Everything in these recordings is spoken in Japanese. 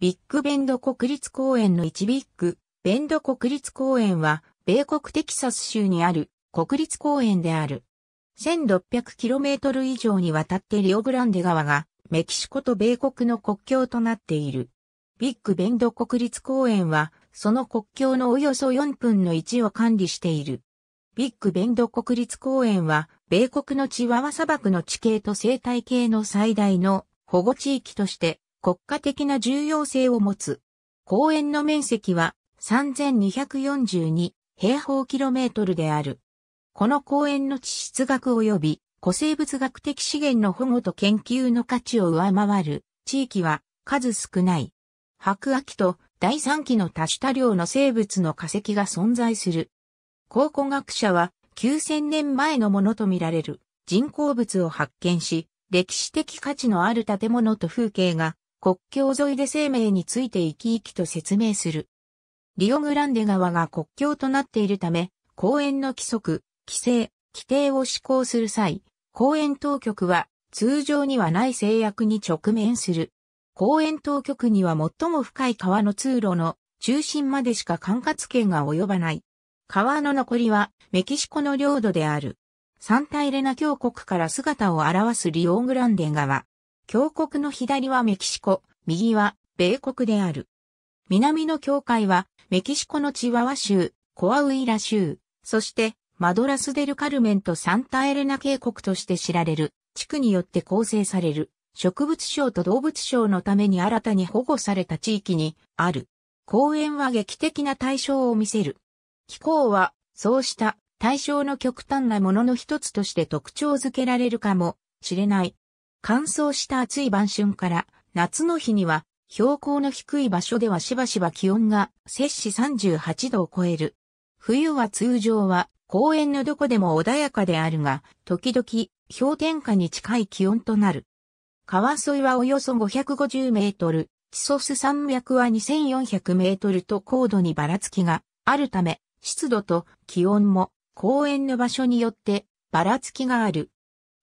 ビッグベンド国立公園の1ビッグベンド国立公園は、米国テキサス州にある国立公園である。1600km 以上にわたってリオグランデ川がメキシコと米国の国境となっている。ビッグベンド国立公園は、その国境のおよそ4分の1を管理している。ビッグベンド国立公園は、米国のチワワ砂漠の地形と生態系の最大の保護地域として国家的な重要性を持つ。公園の面積は3242平方キロメートルである。この公園の地質学及び古生物学的資源の保護と研究の価値を上回る地域は数少ない。白亜紀と第三期の多種多量の生物の化石が存在する。考古学者は9000年前のものとみられる人工物を発見し、歴史的価値のある建物と風景が国境沿いで生命について生き生きと説明する。リオグランデ川が国境となっているため、公園の規則、規制、規定を施行する際、公園当局は通常にはない制約に直面する。公園当局には最も深い川の通路の中心までしか管轄権が及ばない。川の残りはメキシコの領土である。サンタイレナ峡谷から姿を現すリオグランデ川。峡谷の左はメキシコ、右は米国である。南の境界はメキシコのチワワ州、コアウイラ州、そしてマドラスデルカルメンとサンタエレナ渓谷として知られる地区によって構成される植物省と動物省のために新たに保護された地域にある。公園は劇的な対象を見せる。気候はそうした対象の極端なものの一つとして特徴づけられるかもしれない乾燥した暑い晩春から夏の日には標高の低い場所ではしばしば気温が摂氏38度を超える。冬は通常は公園のどこでも穏やかであるが、時々氷点下に近い気温となる。川沿いはおよそ550メートル、地礎ス山脈は2400メートルと高度にばらつきがあるため、湿度と気温も公園の場所によってばらつきがある。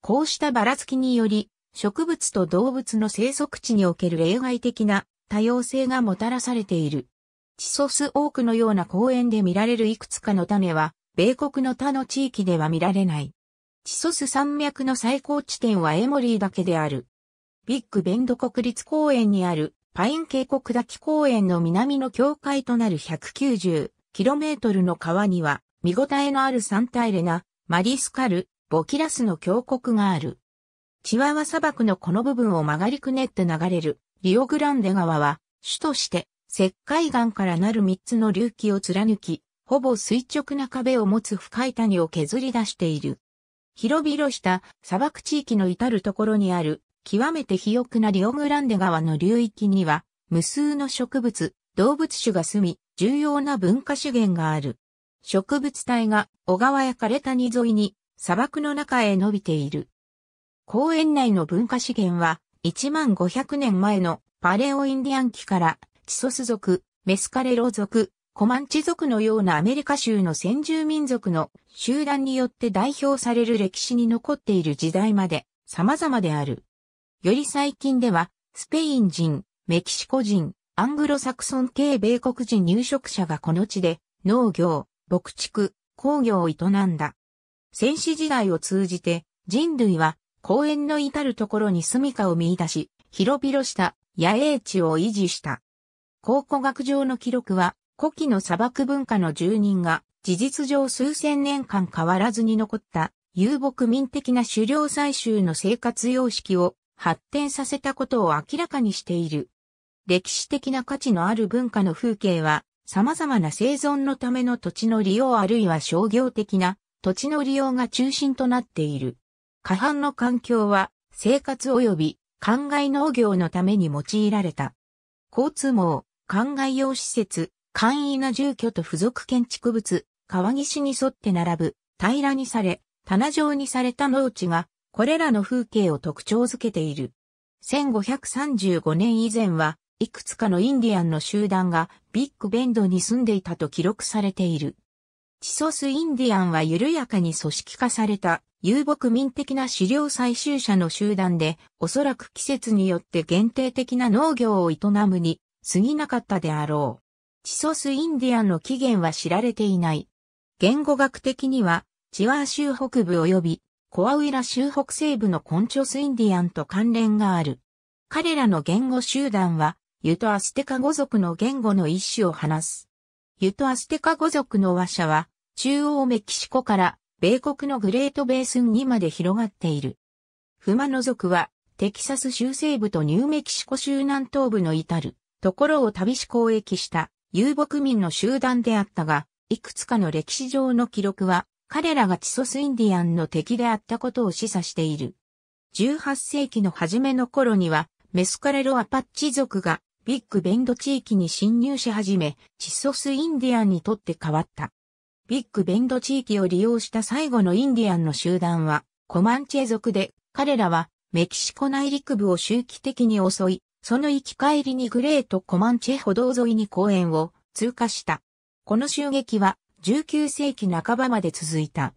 こうしたばらつきにより、植物と動物の生息地における例外的な多様性がもたらされている。チソスオークのような公園で見られるいくつかの種は、米国の他の地域では見られない。チソス山脈の最高地点はエモリーだけである。ビッグベンド国立公園にあるパイン渓谷滝公園の南の境界となる 190km の川には見応えのあるサンタイレナ、マリスカル、ボキラスの峡谷がある。チワワ砂漠のこの部分を曲がりくねって流れるリオグランデ川は、主として石灰岩からなる3つの隆起を貫き、ほぼ垂直な壁を持つ深い谷を削り出している。広々した砂漠地域の至るところにある極めて肥沃なリオグランデ川の流域には無数の植物、動物種が住み、重要な文化資源がある。植物体が小川や枯れ谷沿いに砂漠の中へ伸びている。公園内の文化資源は、1万500年前のパレオインディアン期から、チソス族、メスカレロ族、コマンチ族のようなアメリカ州の先住民族の集団によって代表される歴史に残っている時代まで様々である。より最近では、スペイン人、メキシコ人、アングロサクソン系米国人入植者がこの地で農業、牧畜、工業を営んだ。戦死時代を通じて人類は公園の至るところに住処を見出し、広々した野営地を維持した。考古学上の記録は、古希の砂漠文化の住人が、事実上数千年間変わらずに残った遊牧民的な狩猟採集の生活様式を発展させたことを明らかにしている。歴史的な価値のある文化の風景は、様々な生存のための土地の利用あるいは商業的な土地の利用が中心となっている。下半の環境は生活及び灌漑農業のために用いられた。交通網、灌漑用施設、簡易な住居と付属建築物、川岸に沿って並ぶ、平らにされ、棚状にされた農地が、これらの風景を特徴づけている。1535年以前は、いくつかのインディアンの集団がビッグベンドに住んでいたと記録されている。チソス・インディアンは緩やかに組織化された遊牧民的な資料採集者の集団で、おそらく季節によって限定的な農業を営むに過ぎなかったであろう。チソス・インディアンの起源は知られていない。言語学的には、チワー州北部及びコアウイラ州北西部のコンチョス・インディアンと関連がある。彼らの言語集団は、ユトアステカ語族の言語の一種を話す。ユトアステカ語族の話者は、中央メキシコから米国のグレートベースンにまで広がっている。フマノ族は、テキサス州西部とニューメキシコ州南東部の至るところを旅し交易した遊牧民の集団であったが、いくつかの歴史上の記録は、彼らがチソスインディアンの敵であったことを示唆している。18世紀の初めの頃には、メスカレロアパッチ族がビッグベンド地域に侵入し始め、チッソスインディアンにとって変わった。ビッグベンド地域を利用した最後のインディアンの集団は、コマンチェ族で、彼らはメキシコ内陸部を周期的に襲い、その行き帰りにグレートコマンチェ歩道沿いに公園を通過した。この襲撃は19世紀半ばまで続いた。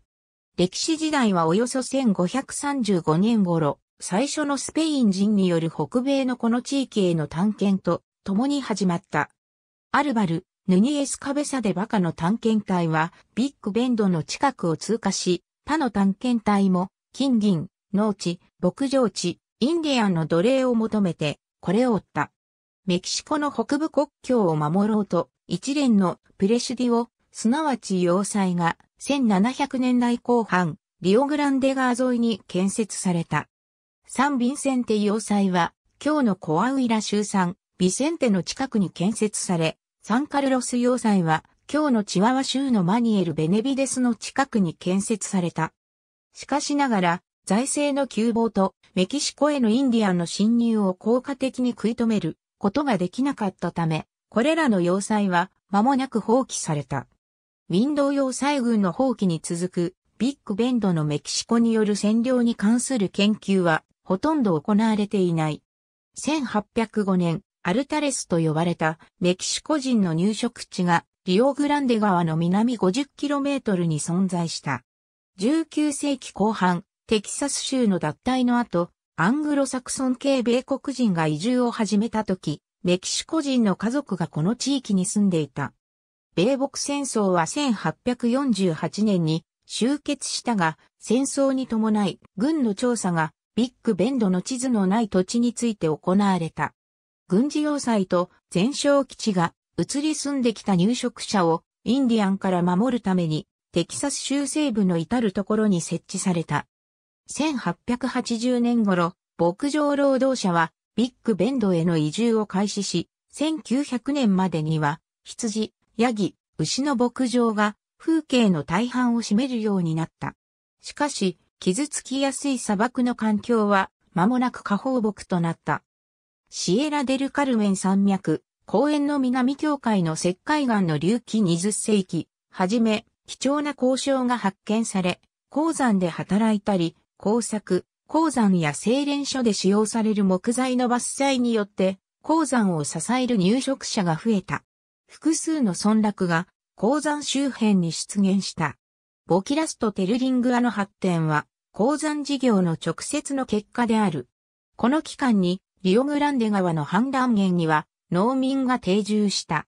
歴史時代はおよそ1535年頃、最初のスペイン人による北米のこの地域への探検と共に始まった。アルバル、ヌニエスカベサデバカの探検隊はビッグベンドの近くを通過し、他の探検隊も金銀、農地、牧場地、インディアンの奴隷を求めて、これを追った。メキシコの北部国境を守ろうと、一連のプレシュディオ、すなわち要塞が1700年代後半、リオグランデ川沿いに建設された。サン・ビンセンテ要塞は、今日のコアウイラ州産、ビセンテの近くに建設され、サンカルロス要塞は、今日のチワワ州のマニエル・ベネビデスの近くに建設された。しかしながら、財政の窮乏とメキシコへのインディアンの侵入を効果的に食い止めることができなかったため、これらの要塞は間もなく放棄された。ウィンドウ要塞軍の放棄に続くビッグベンドのメキシコによる占領に関する研究はほとんど行われていない。1805年、アルタレスと呼ばれたメキシコ人の入植地がリオグランデ川の南 50km に存在した。19世紀後半、テキサス州の脱退の後、アングロサクソン系米国人が移住を始めた時、メキシコ人の家族がこの地域に住んでいた。米国戦争は1848年に終結したが、戦争に伴い軍の調査がビッグベンドの地図のない土地について行われた。軍事要塞と全哨基地が移り住んできた入植者をインディアンから守るためにテキサス州西部の至るところに設置された。1880年頃、牧場労働者はビッグベンドへの移住を開始し、1900年までには羊、ヤギ、牛の牧場が風景の大半を占めるようになった。しかし、傷つきやすい砂漠の環境は、間もなく下放牧となった。シエラ・デル・カルメン山脈、公園の南境界の石灰岩の隆起20世紀、はじめ、貴重な交渉が発見され、鉱山で働いたり、工作、鉱山や精錬所で使用される木材の伐採によって、鉱山を支える入植者が増えた。複数の村落が鉱山周辺に出現した。ボキラストテルリングアの発展は、鉱山事業の直接の結果である。この期間に、リオグランデ川の氾濫源には、農民が定住した。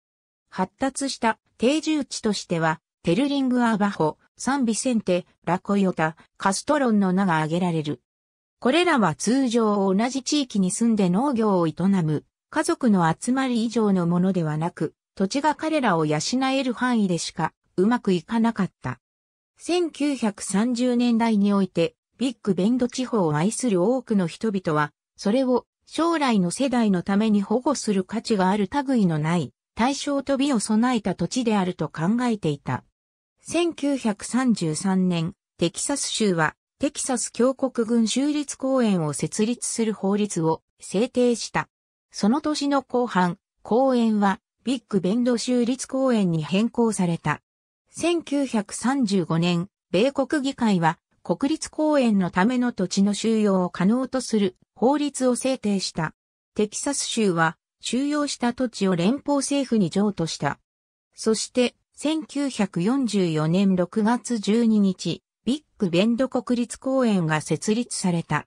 発達した定住地としては、テルリングアバホ、サンビセンテ、ラコヨタ、カストロンの名が挙げられる。これらは通常同じ地域に住んで農業を営む、家族の集まり以上のものではなく、土地が彼らを養える範囲でしかうまくいかなかった。1930年代において、ビッグベンド地方を愛する多くの人々は、それを将来の世代のために保護する価値がある類のない対象と美を備えた土地であると考えていた。1933年、テキサス州はテキサス峡谷軍州立公園を設立する法律を制定した。その年の後半、公園はビッグベンド州立公園に変更された。1935年、米国議会は国立公園のための土地の収容を可能とする法律を制定した。テキサス州は収容した土地を連邦政府に譲渡した。そして、1944年6月12日、ビッグベンド国立公園が設立された。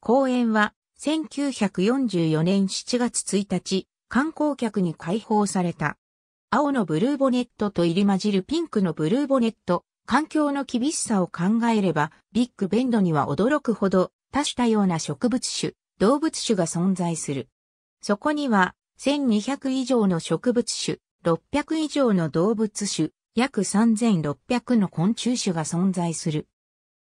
公園は、1944年7月1日、観光客に開放された。青のブルーボネットと入り混じるピンクのブルーボネット、環境の厳しさを考えれば、ビッグベンドには驚くほど多種多様な植物種、動物種が存在する。そこには、1200以上の植物種、600以上の動物種、約3600の昆虫種が存在する。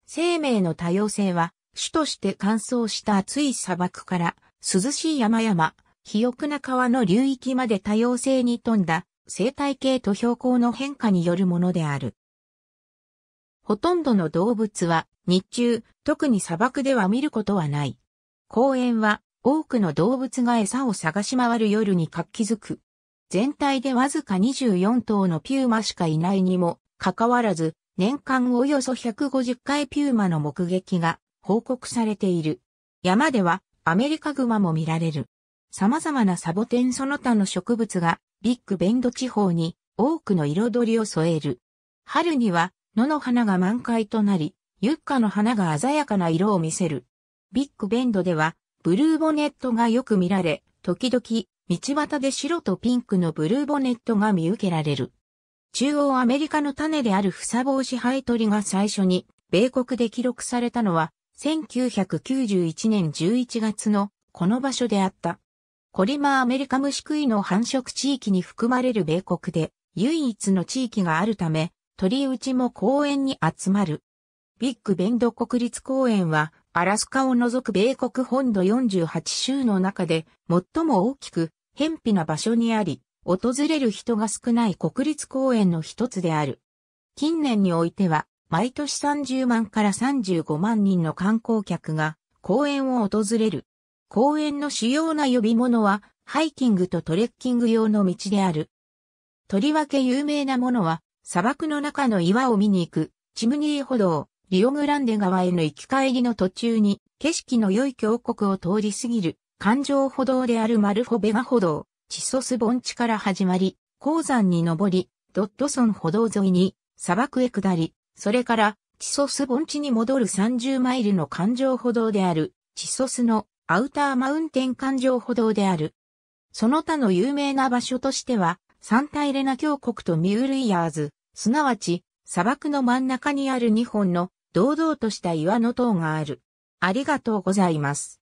生命の多様性は、種として乾燥した暑い砂漠から、涼しい山々、肥沃な川の流域まで多様性に富んだ生態系と標高の変化によるものである。ほとんどの動物は日中、特に砂漠では見ることはない。公園は多くの動物が餌を探し回る夜に活気づく。全体でわずか24頭のピューマしかいないにもかかわらず、年間およそ150回ピューマの目撃が報告されている。山ではアメリカグマも見られる。様々なサボテンその他の植物がビッグベンド地方に多くの彩りを添える。春には野の花が満開となり、ユッカの花が鮮やかな色を見せる。ビッグベンドではブルーボネットがよく見られ、時々道端で白とピンクのブルーボネットが見受けられる。中央アメリカの種であるフサボウシハエトリが最初に米国で記録されたのは1991年11月のこの場所であった。コリマアメリカムシクイの繁殖地域に含まれる米国で唯一の地域があるため、鳥打ちも公園に集まる。ビッグベンド国立公園は、アラスカを除く米国本土48州の中で最も大きく、偏僻な場所にあり、訪れる人が少ない国立公園の一つである。近年においては、毎年30万から35万人の観光客が公園を訪れる。公園の主要な呼び物は、ハイキングとトレッキング用の道である。とりわけ有名なものは、砂漠の中の岩を見に行く、チムニー歩道、リオグランデ川への行き帰りの途中に、景色の良い峡谷を通り過ぎる、環状歩道であるマルフォベガ歩道、チソス盆地から始まり、鉱山に登り、ドットソン歩道沿いに、砂漠へ下り、それから、チソス盆地に戻る30マイルの環状歩道である、チソスのアウターマウンテン環状歩道である。その他の有名な場所としては、サンタイレナ峡谷とミュールイヤーズ、すなわち砂漠の真ん中にある2本の堂々とした岩の塔がある。ありがとうございます。